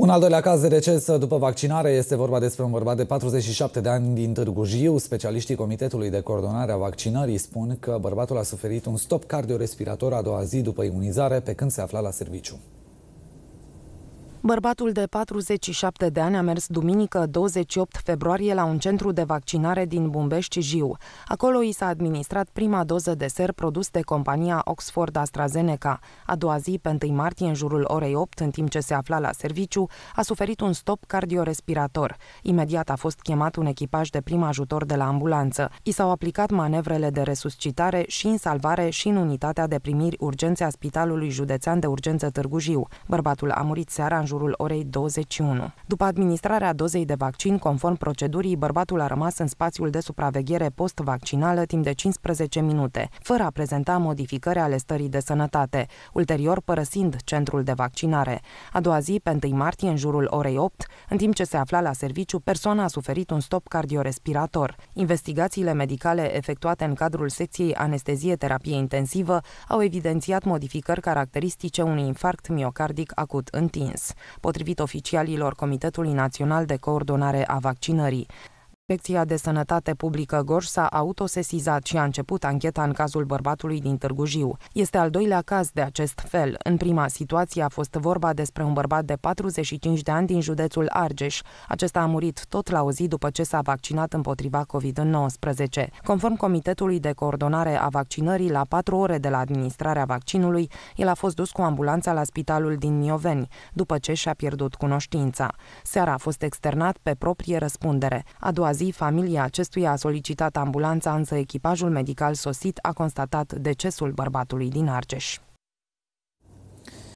Un al doilea caz de deces după vaccinare este vorba despre un bărbat de 47 de ani din Târgu Jiu. Specialiștii Comitetului de Coordonare a Vaccinării spun că bărbatul a suferit un stop cardiorespirator a doua zi după imunizare pe când se afla la serviciu. Bărbatul de 47 de ani a mers duminică 28 februarie la un centru de vaccinare din Bumbești Jiu. Acolo i s-a administrat prima doză de ser produs de compania Oxford AstraZeneca. A doua zi, pe 1 martie, în jurul orei 8, în timp ce se afla la serviciu, a suferit un stop cardiorespirator. Imediat a fost chemat un echipaj de prim ajutor de la ambulanță. I s-au aplicat manevrele de resuscitare și în salvare și în unitatea de primiri urgențe a Spitalului Județean de Urgență Târgu Jiu. Bărbatul a murit seara în jurul orei 21. După administrarea dozei de vaccin, conform procedurii, bărbatul a rămas în spațiul de supraveghere post-vaccinală timp de 15 minute, fără a prezenta modificări ale stării de sănătate, ulterior părăsind centrul de vaccinare. A doua zi, pe 1 martie, în jurul orei 8, în timp ce se afla la serviciu, persoana a suferit un stop cardiorespirator. Investigațiile medicale efectuate în cadrul secției anestezie-terapie intensivă au evidențiat modificări caracteristice unui infarct miocardic acut întins potrivit oficialilor Comitetului Național de Coordonare a Vaccinării. Inspecția de Sănătate Publică Gorj s-a autosesizat și a început ancheta în cazul bărbatului din Târgu Jiu. Este al doilea caz de acest fel. În prima situație a fost vorba despre un bărbat de 45 de ani din județul Argeș. Acesta a murit tot la o zi după ce s-a vaccinat împotriva COVID-19. Conform Comitetului de Coordonare a Vaccinării, la 4 ore de la administrarea vaccinului, el a fost dus cu ambulanța la spitalul din Mioveni, după ce și-a pierdut cunoștința. Seara a fost externat pe proprie răspundere. A doua zi, familia acestuia a solicitat ambulanța, însă echipajul medical sosit a constatat decesul bărbatului din Argeș.